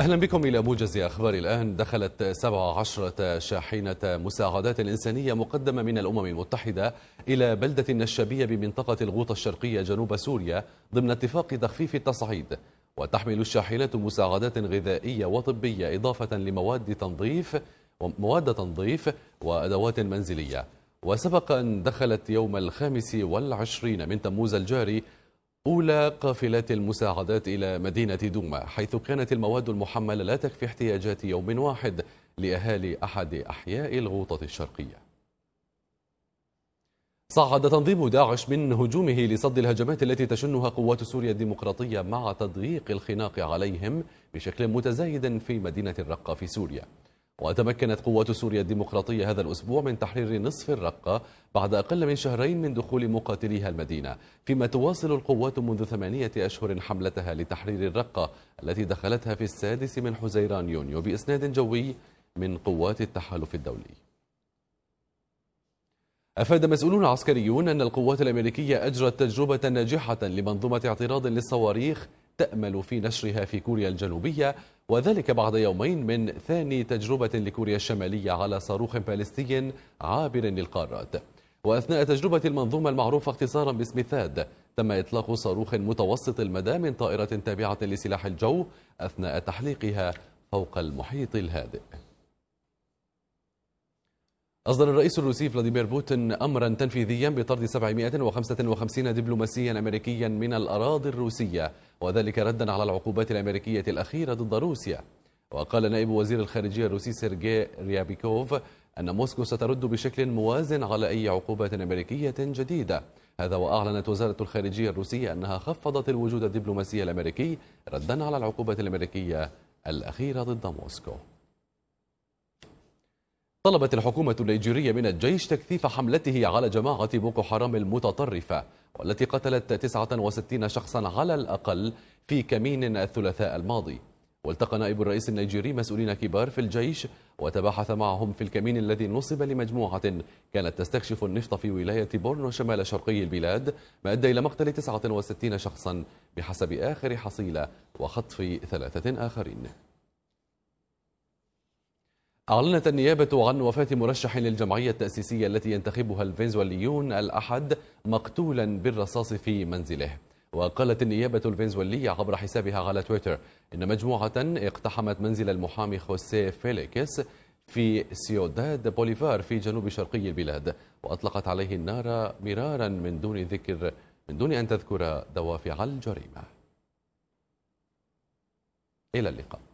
أهلا بكم إلى موجز أخبار الآن دخلت 17 شاحنة مساعدات إنسانية مقدمة من الأمم المتحدة إلى بلدة نشابية بمنطقة الغوطة الشرقية جنوب سوريا ضمن اتفاق تخفيف التصعيد وتحمل الشاحنات مساعدات غذائية وطبية إضافة لمواد تنظيف ومواد تنظيف وأدوات منزلية وسبق أن دخلت يوم الخامس والعشرين من تموز الجاري أولى قافلات المساعدات إلى مدينة دوما حيث كانت المواد المحملة لا تكفي احتياجات يوم واحد لأهالي أحد أحياء الغوطة الشرقية صعد تنظيم داعش من هجومه لصد الهجمات التي تشنها قوات سوريا الديمقراطية مع تضييق الخناق عليهم بشكل متزايد في مدينة الرقة في سوريا وتمكنت قوات سوريا الديمقراطية هذا الأسبوع من تحرير نصف الرقة بعد أقل من شهرين من دخول مقاتليها المدينة فيما تواصل القوات منذ ثمانية أشهر حملتها لتحرير الرقة التي دخلتها في السادس من حزيران يونيو بإسناد جوي من قوات التحالف الدولي أفاد مسؤولون عسكريون أن القوات الأمريكية أجرت تجربة ناجحة لمنظومة اعتراض للصواريخ تأمل في نشرها في كوريا الجنوبية وذلك بعد يومين من ثاني تجربة لكوريا الشمالية على صاروخ باليستي عابر للقارات وأثناء تجربة المنظومة المعروفة اختصارا باسم ثاد تم إطلاق صاروخ متوسط المدى من طائرة تابعة لسلاح الجو أثناء تحليقها فوق المحيط الهادئ أصدر الرئيس الروسي فلاديمير بوتين أمرا تنفيذيا بطرد 755 دبلوماسيا أمريكيا من الأراضي الروسية وذلك ردا على العقوبات الأمريكية الأخيرة ضد روسيا وقال نائب وزير الخارجية الروسي سيرجي ريابيكوف أن موسكو سترد بشكل موازن على أي عقوبات أمريكية جديدة هذا وأعلنت وزارة الخارجية الروسية أنها خفضت الوجود الدبلوماسي الأمريكي ردا على العقوبات الأمريكية الأخيرة ضد موسكو طلبت الحكومة النيجيرية من الجيش تكثيف حملته على جماعة بوكو حرام المتطرفة والتي قتلت 69 شخصا على الأقل في كمين الثلاثاء الماضي والتقى نائب الرئيس النيجيري مسؤولين كبار في الجيش وتباحث معهم في الكمين الذي نصب لمجموعة كانت تستكشف النفط في ولاية بورنو شمال شرقي البلاد ما أدى إلى مقتل 69 شخصا بحسب آخر حصيلة وخطف ثلاثة آخرين أعلنت النيابة عن وفاة مرشح للجمعية التأسيسية التي ينتخبها الفنزويليون الأحد مقتولا بالرصاص في منزله وقالت النيابة الفنزويلية عبر حسابها على تويتر إن مجموعة اقتحمت منزل المحامي خوسيه فيليكس في سيوداد بوليفار في جنوب شرقي البلاد وأطلقت عليه النار مرارا من دون ذكر من دون أن تذكر دوافع الجريمة إلى اللقاء